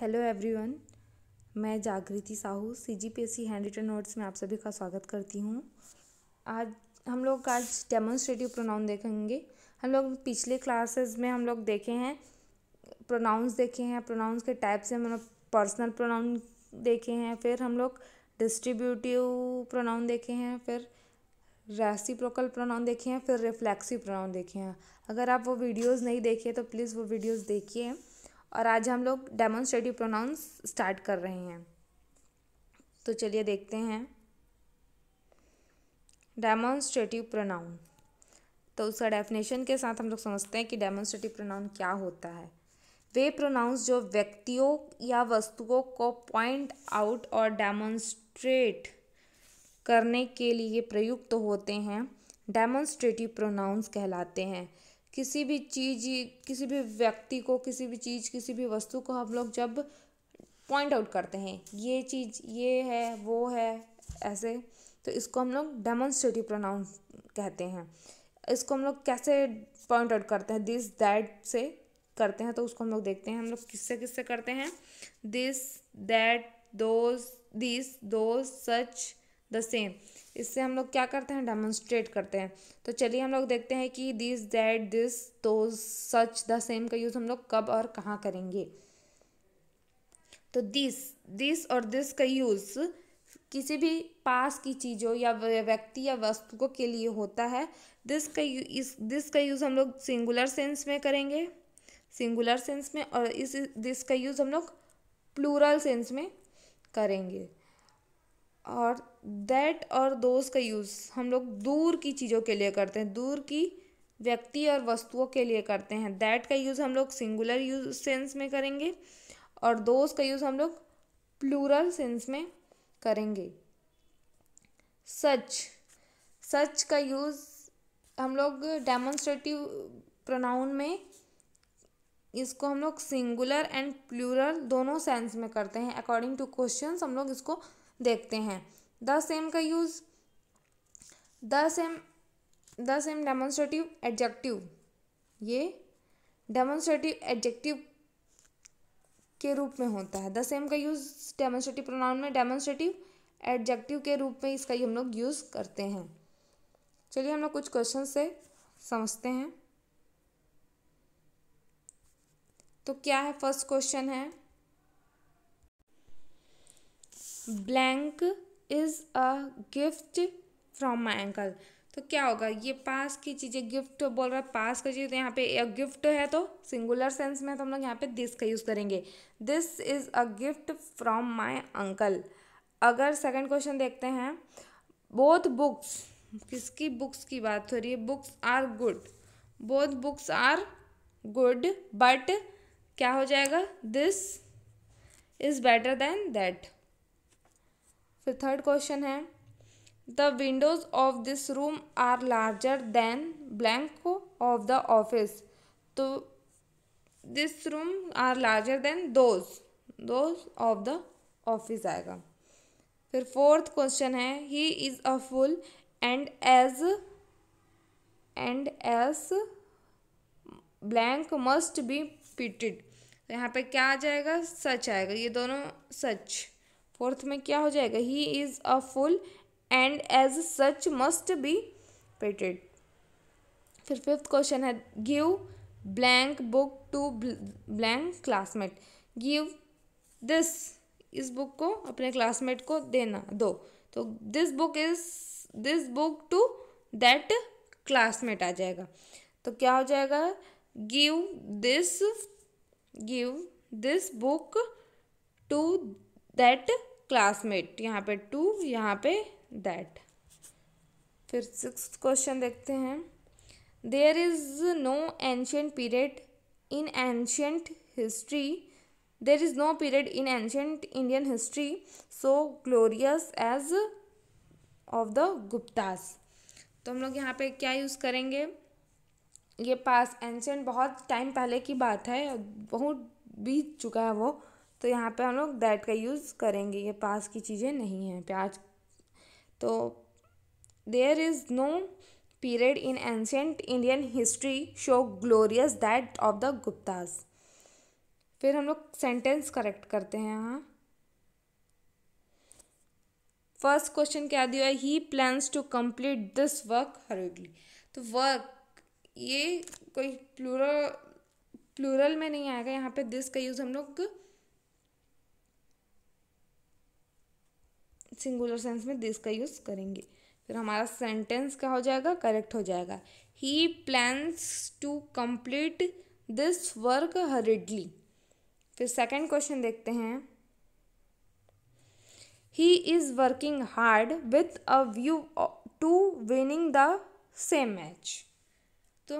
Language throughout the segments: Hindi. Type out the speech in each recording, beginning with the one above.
हेलो एवरीवन मैं Jagriti Sahu C G P S C handwritten notes में आप सभी का स्वागत करती हूँ आज हम लोग आज डेमोन्स्ट्रेटिव प्रोनाउन देखेंगे हम लोग पिछले क्लासेस में हम लोग देखे हैं प्रोनाउंस देखे हैं प्रोनाउंस के टाइप से मतलब पर्सनल प्रोनाउन देखे हैं फिर हम लोग डिस्ट्रीब्यूटिव प्रोनाउन देखे हैं फिर प्रोकल प्रोनाउन देखे हैं फिर रिफ्लेक्सिव प्रोनाउन देखे हैं अगर आप वो वीडियोज़ नहीं देखे तो प्लीज़ वो वीडियोज़ देखिए और आज हम लोग डेमोन्स्ट्रेटिव प्रोनाउंस स्टार्ट कर रहे हैं तो चलिए देखते हैं डेमोन्स्ट्रेटिव प्रोनाउन तो उसका डेफिनेशन के साथ हम लोग समझते हैं कि डेमोन्स्ट्रेटिव प्रोनाउन क्या होता है वे प्रोनाउंस जो व्यक्तियों या वस्तुओं को पॉइंट आउट और डेमोन्स्ट्रेट करने के लिए प्रयुक्त तो होते हैं डेमोन्स्ट्रेटिव प्रोनाउंस कहलाते हैं किसी भी चीज़ किसी भी व्यक्ति को किसी भी चीज़ किसी भी वस्तु को हम लोग जब पॉइंट आउट करते हैं ये चीज़ ये है वो है ऐसे तो इसको हम लोग डेमोन्स्ट्रेटिव प्रोनाउंस कहते हैं इसको हम लोग कैसे पॉइंट आउट करते हैं दिस दैट से करते हैं तो उसको हम लोग देखते हैं हम लोग किससे किससे करते हैं this that those this those such the same इससे हम लोग क्या करते हैं डेमोन्स्ट्रेट करते हैं तो चलिए हम लोग देखते हैं कि दिस दैट दिस तो सच द सेम का यूज़ हम लोग कब और कहाँ करेंगे तो दिस दिस और दिस का यूज़ किसी भी पास की चीज़ों या व्यक्ति या वस्तु के लिए होता है दिस का इस दिस का यूज़ हम लोग सिंगुलर सेंस में करेंगे सिंगुलर सेंस में और इस दिस का यूज़ हम लोग प्लूरल सेंस में करेंगे और दैट और दोज का यूज़ हम लोग दूर की चीज़ों के लिए करते हैं दूर की व्यक्ति और वस्तुओं के लिए करते हैं दैट का यूज़ हम लोग सिंगुलर यूज सेंस में करेंगे और दोज का यूज़ हम लोग प्लूरल सेंस में करेंगे सच सच का यूज़ हम लोग डेमोन्स्ट्रेटिव प्रोनाउन में इसको हम लोग सिंगुलर एंड प्लूरल दोनों सेंस में करते हैं अकॉर्डिंग टू क्वेश्चन हम लोग इसको देखते हैं द सेम का use the same the same demonstrative adjective ये डेमोन्स्ट्रेटिव एडजेक्टिव के रूप में होता है द सेम का यूज़ डेमोन्स्ट्रेटिव प्रोनाउन में डेमोन्स्ट्रेटिव एडजेक्टिव के रूप में इसका हम लोग यूज़ करते हैं चलिए हम लोग कुछ क्वेश्चन से समझते हैं तो क्या है फर्स्ट क्वेश्चन है blank is a gift from my uncle तो क्या होगा ये पास की चीज़ें गिफ्ट तो बोल रहा है पास की चीज़ तो यहाँ पे अ गिफ्ट है तो सिंगुलर सेंस में तो हम लोग यहाँ पे दिस का यूज़ करेंगे this is a gift from my uncle अगर सेकंड क्वेश्चन देखते हैं बोथ बुक्स किसकी बुक्स की बात हो रही है books are good both books are good but क्या हो जाएगा this is better than that फिर थर्ड क्वेश्चन है the windows of this room are larger than blank of the office तो this room are larger than those those of the office आएगा फिर फोर्थ क्वेश्चन है he is a fool and as and as blank must be pitied यहाँ पे क्या आ जाएगा सच आएगा ये दोनों सच फोर्थ में क्या हो जाएगा he is a fool and as such must be pitied फिर फिफ्थ क्वेश्चन है give blank book to blank classmate give this इस बुक को अपने क्लासमेट को देना दो तो this book is this book to that classmate आ जाएगा तो क्या हो जाएगा give this give this book to that classmate यहाँ पे टू यहाँ पे दैट फिर सिक्स क्वेश्चन देखते हैं there is no ancient period in ancient history there is no period in ancient Indian history so glorious age of the Guptas तो हम लोग यहाँ पे क्या यूज़ करेंगे ये पास एंशियंट बहुत टाइम पहले की बात है बहुत बीत चुका है वो तो यहाँ पे हम लोग दैट का यूज़ करेंगे ये पास की चीज़ें नहीं हैं प्याज तो there is no period in ancient Indian history so glorious that of the Guptas फिर हम लोग सेंटेंस करेक्ट करते हैं यहाँ फर्स्ट क्वेश्चन क्या दिया है he plans to complete this work hurriedly तो वर्क ये कोई प्लूरल प्लूरल में नहीं आएगा यहाँ पे दिस का यूज़ हम लोग सिंगुलर सेंस में दिस का यूज़ करेंगे फिर हमारा सेंटेंस क्या हो जाएगा करेक्ट हो जाएगा he plans to complete this work hurriedly फिर सेकेंड क्वेश्चन देखते हैं he is working hard with a view to winning the same match तो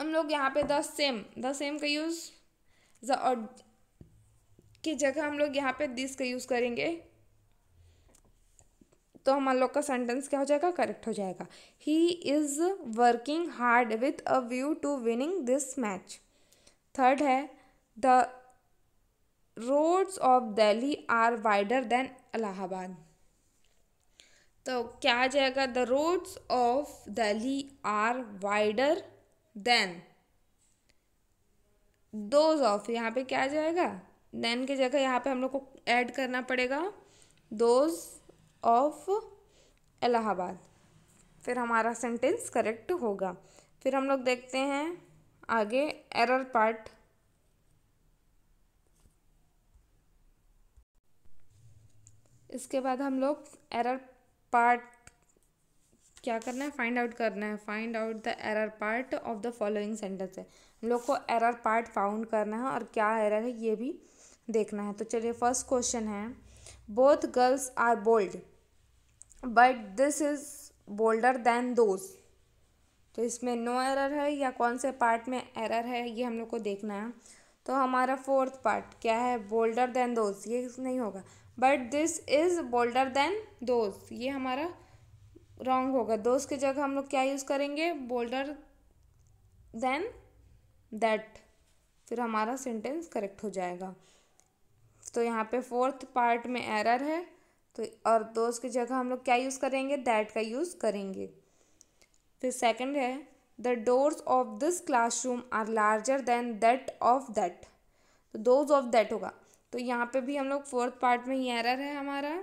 हम लोग यहाँ पे द सेम द सेम का यूज़ द की जगह हम लोग यहाँ पे दिस का यूज़ करेंगे तो हम लोग का सेंटेंस क्या हो जाएगा करेक्ट हो जाएगा he is working hard with a view to winning this match third है the roads of Delhi are wider than Allahabad तो क्या आ जाएगा the roads of Delhi are wider than those of यहाँ पे क्या आ जाएगा देन की जगह यहाँ पे हम लोग को ऐड करना पड़ेगा दोज ऑफ इलाहाबाद फिर हमारा सेंटेंस करेक्ट होगा फिर हम लोग देखते हैं आगे एरर पार्ट इसके बाद हम लोग एरर पार्ट क्या करना है फाइंड आउट करना है find out the error part of the following sentence है हम लोग को एरर पार्ट फाउंड करना है और क्या एरर है ये भी देखना है तो चलिए फर्स्ट क्वेश्चन है both girls are bold but this is bolder than those तो इसमें नो एरर है या कौन से पार्ट में एरर है ये हम लोग को देखना है तो हमारा फोर्थ पार्ट क्या है बोल्डर दैन दोज ये नहीं होगा but this is bolder than those ये हमारा रॉन्ग होगा दोज की जगह हम लोग क्या यूज़ करेंगे बोल्डर देन दैट फिर हमारा सेंटेंस करेक्ट हो जाएगा तो यहाँ पे फोर्थ पार्ट में एरर है तो और दोज की जगह हम लोग क्या यूज़ करेंगे दैट का यूज़ करेंगे फिर सेकंड है the doors of this classroom are larger than that of that तो दोज ऑफ दैट होगा तो यहाँ पे भी हम लोग फोर्थ पार्ट में ही एरर है हमारा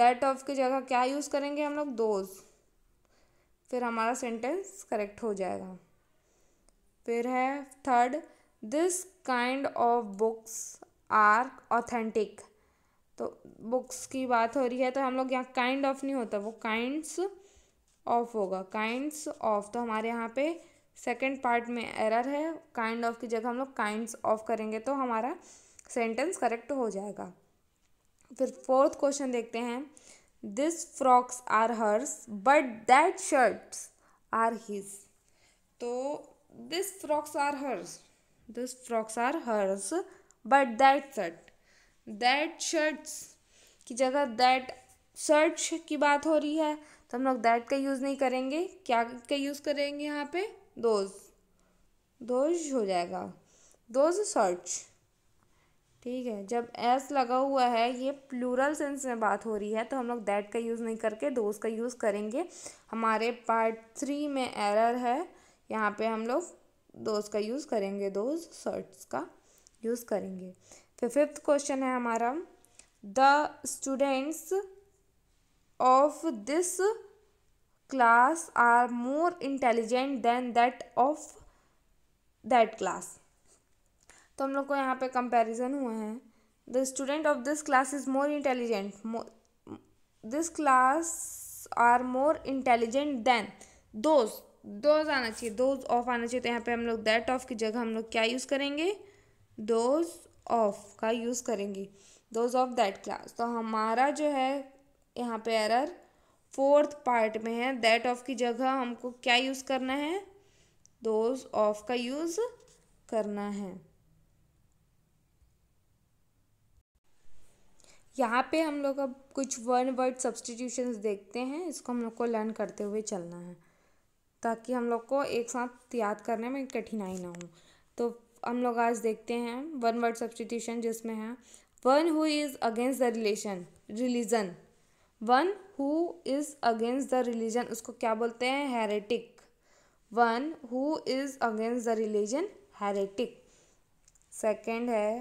दैट ऑफ की जगह क्या यूज़ करेंगे हम लोग दोज फिर हमारा सेंटेंस करेक्ट हो जाएगा फिर है third this kind of books are authentic तो बुक्स की बात हो रही है तो हम लोग यहाँ काइंड ऑफ नहीं होता वो काइंड्स ऑफ होगा काइंड्स ऑफ तो हमारे यहाँ पे सेकंड पार्ट में एरर है काइंड ऑफ की जगह हम लोग काइंड्स ऑफ करेंगे तो हमारा सेंटेंस करेक्ट हो जाएगा फिर फोर्थ क्वेश्चन देखते हैं this frocks are hers but that shirts are his तो this frocks are hers this frocks are hers but that shirt that shirts की जगह दैट सर्च की बात हो रही है तो हम लोग दैट का यूज़ नहीं करेंगे क्या का यूज़ करेंगे यहाँ पे दोज दोज हो जाएगा दोज सर्च ठीक है जब एस लगा हुआ है ये प्लूरल सेंस में बात हो रही है तो हम लोग दैट का यूज़ नहीं करके दोज का यूज़ करेंगे हमारे पार्ट थ्री में एरर है यहाँ पे हम लोग दोज का यूज़ करेंगे दोज सर्ट्स का यूज़ करेंगे फिर फिफ्थ क्वेश्चन है हमारा the students of this class are more intelligent than that of that class तो हम लोग को यहाँ पे कंपैरिजन हुआ है the student of this class is more intelligent this class are more intelligent than those those आना चाहिए दोज ऑफ आना चाहिए तो यहाँ पे हम लोग दैट ऑफ की जगह हम लोग क्या यूज़ करेंगे दोज ऑफ का यूज़ करेंगे दोज ऑफ दैट क्लास तो हमारा जो है यहाँ पे एरर फोर्थ पार्ट में है दैट ऑफ की जगह हमको क्या यूज़ करना है दोज ऑफ का यूज़ करना है यहाँ पे हम लोग अब कुछ वन वर्ड सब्सटीट्यूशन देखते हैं इसको हम लोग को लर्न करते हुए चलना है ताकि हम लोग को एक साथ याद करने में कठिनाई ना हो तो हम लोग आज देखते हैं वन वर्ड सब्सटीट्यूशन जिसमें है one who is against the relation religion one who is against the religion उसको क्या बोलते हैं heretic one who is against the religion heretic second है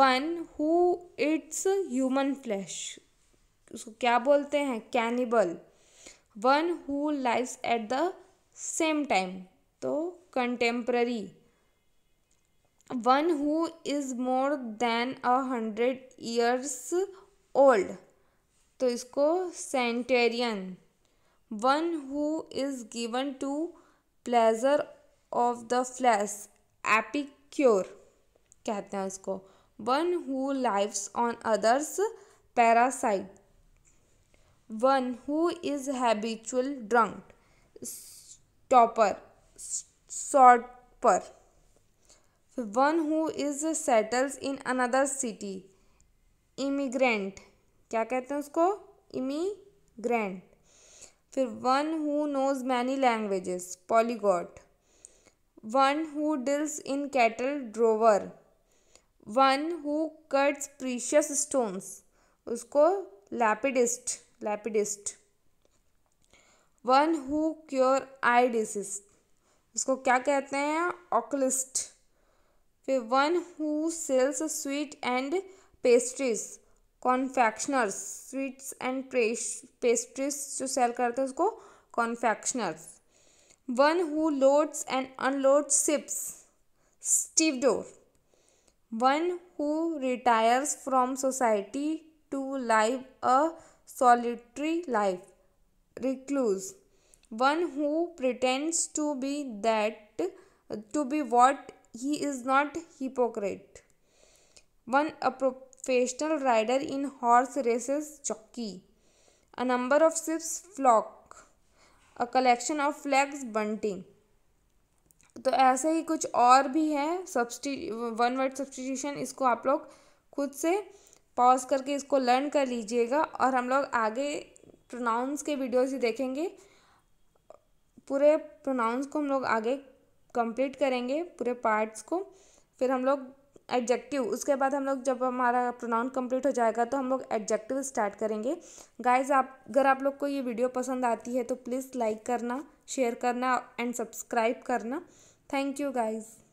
one who eats human flesh उसको क्या बोलते हैं cannibal one who lives at the same time तो contemporary one who is more than a hundred years old तो इसको centenarian one who is given to pleasure of the flash epicure कहते हैं उसको one who lives on others parasite one who is habitual drunk toper पर one who is settles in another city immigrant क्या कहते हैं उसको इमिग्रेंट फिर one who knows many languages polyglot one who deals in cattle drover one who cuts precious stones उसको lapidist lapidist one who cure eye disease उसको क्या कहते हैं oculist one who sells sweet and pastries confectioners sweets and pastries जो सेल करते हैं उसको confectioners one who loads and unload ships stevedore one who retires from society to live a solitary life recluse one who pretends to be that to be what he is not hypocrite one a professional rider in horse races jockey a number of ships flock a collection of flags bunting तो ऐसे ही कुछ और भी है सब्सटी वन वर्ड सब्सटीट्यूशन इसको आप लोग खुद से पॉज करके इसको लर्न कर लीजिएगा और हम लोग आगे प्रोनाउंस के वीडियोस ही देखेंगे पूरे प्रोनाउंस को हम लोग आगे कंप्लीट करेंगे पूरे पार्ट्स को फिर हम लोग एडजेक्टिव उसके बाद हम लोग जब हमारा प्रोनाउन कंप्लीट हो जाएगा तो हम लोग एडजेक्टिव स्टार्ट करेंगे गाइज आप अगर आप लोग को ये वीडियो पसंद आती है तो प्लीज़ लाइक करना शेयर करना एंड सब्सक्राइब करना थैंक यू गाइज़